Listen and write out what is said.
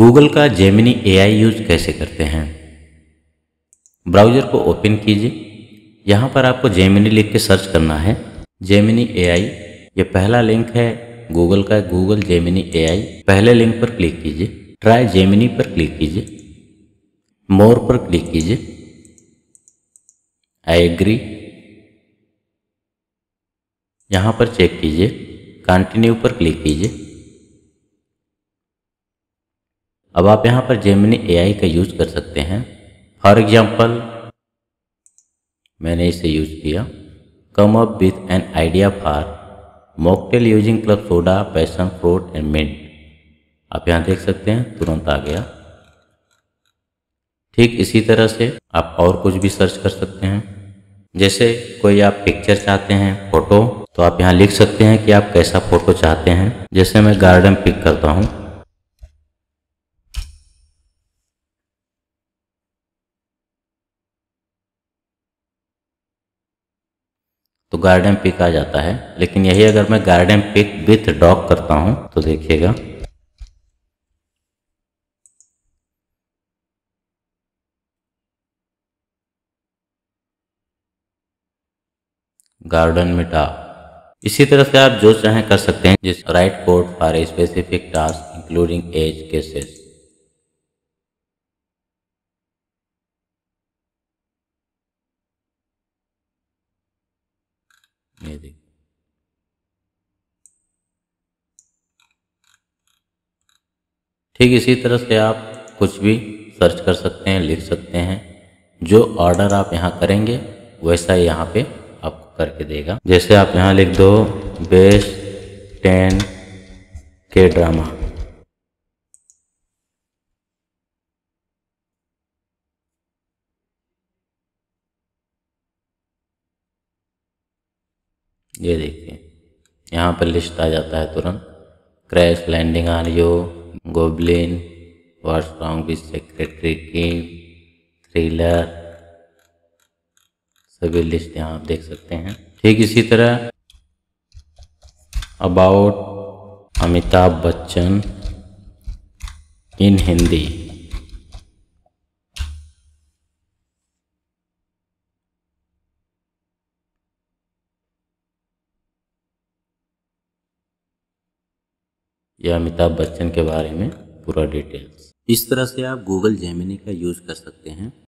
Google का Gemini AI use कैसे करते हैं ब्राउज़र को ओपन कीजिए यहाँ पर आपको जेमिनी लिख के सर्च करना है जेमिनी एआई ये पहला लिंक है गूगल का गूगल जेमिनी एआई पहले लिंक पर क्लिक कीजिए ट्राई जेमिनी पर क्लिक कीजिए मोर पर क्लिक कीजिए आई एग्री यहाँ पर चेक कीजिए कंटिन्यू पर क्लिक कीजिए अब आप यहाँ पर जेमिनी एआई का यूज़ कर सकते हैं फॉर एग्जाम्पल मैंने इसे यूज़ किया come up with an idea for mocktail using club soda passion fruit and mint आप यहाँ देख सकते हैं तुरंत आ गया ठीक इसी तरह से आप और कुछ भी सर्च कर सकते हैं जैसे कोई आप पिक्चर चाहते हैं फोटो तो आप यहाँ लिख सकते हैं कि आप कैसा फोटो चाहते हैं जैसे मैं गार्डन पिक करता हूँ तो गार्डन पिक आ जाता है लेकिन यही अगर मैं गार्डन पिक विथ डॉक करता हूं तो देखिएगा गार्डन मिटा इसी तरह से आप जो चाहें कर सकते हैं जिस write code for specific task including edge cases ये देखो ठीक इसी तरह से आप कुछ भी सर्च कर सकते हैं लिख सकते हैं जो ऑर्डर आप यहाँ करेंगे वैसा ही यहाँ पे आपको करके देगा जैसे आप यहाँ लिख दो बेस्ट टेन के ड्रामा ये देखिए यहाँ पर लिस्ट आ जाता है तुरंत crash landing are you goblin what's wrong with secretary team thriller सभी लिस्ट यहाँ आप देख सकते हैं ठीक इसी तरह अबाउट अमिताभ बच्चन इन हिंदी या अमिताभ बच्चन के बारे में पूरा डिटेल्स इस तरह से आप गूगल जेमिनी का यूज़ कर सकते हैं